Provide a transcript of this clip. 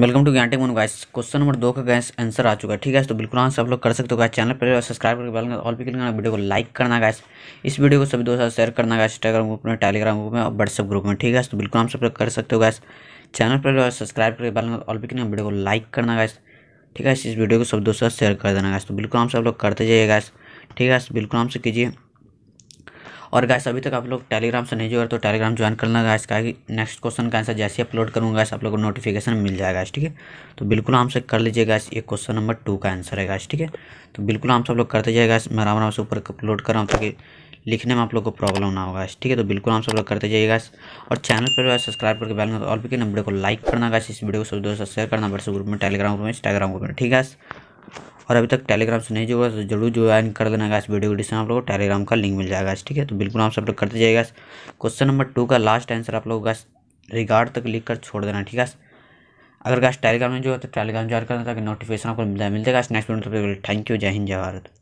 welcome to ज्ञान मोन gas question number दो का गैस आंसर आ चुका है ठीक है तो बिल्कुल आंसर आप लोग कर सकते हो गाइस चैनल पर सब्सक्राइब करके बेल ऑल पे क्लिक करना वीडियो को लाइक करना गैस इस वीडियो को सभी दोस्तों शेयर करना गाइस इंस्टाग्राम ग्रुप में टेलीग्राम ग्रुप में और व्हाट्सअप ग्रुप में ठीक है तो बिल्कुल आप सब लोग कर सकते हो गैस चैनल पर सब्सक्राइब करके बेल ऑल पे क्लिक वीडियो को लाइक करना गैस ठीक है इस वीडियो को सब दोस्तों शेयर कर देना गैस तो बिल्कुल आप सब लोग करते जाइए गैस ठीक है तो बिल्कुल आराम से कीजिए और गैस अभी तक आप लोग टेलीग्राम से नहीं जुड़े तो टेलीग्राम ज्वाइन करना गैस का नेक्स्ट क्वेश्चन का आंसर जैसे अपलोड करूँगा गैस आप लोग को नोटिफिकेशन मिल जाएगा ठीक है तो बिल्कुल से कर लीजिए गैस ये क्वेश्चन नंबर टू का आंसर है गैस ठीक है तो बिल्कुल हम सब लोग करते जाए गैस मैं राम राम से ऊपर अपलोड कर रहा हूँ ताकि लिखने में आप लोग को प्रॉब्लम ना होगा ठीक है तो बिल्कुल हम सब लोग करते जाइए गैस और चैनल पर सब्सक्राइब करके बैल और भी वीडियो को लाइक करना गैस इस वीडियो को सब दोस्तों शेयर करना व्हाट्सएप ग्रुप में टेलीग्राम ग्रुप में इंस्टाग्राम ग्रुप में ठीक है और अभी तक टेलीग्राम से नहीं जुड़ा तो जरूर ज्वाइन कर देना गाइस वीडियो वीडियो से आप लोग को टेलीग्राम का लिंक मिल जाएगा ठीक है तो बिल्कुल आप सब लोग करते जाएगा क्वेश्चन नंबर टू का लास्ट आंसर आप लोग गैस रिगार्ड तक लिख कर छोड़ देना ठीक है अगर गैस टेलीग्राम में जो है तो टेलीग्राम ज्वाइन करना ताकि नोटिफिकेशन आपको मिल है मिलते नेक्स्ट वीडियो थैंक यू जय हिंद जय भारत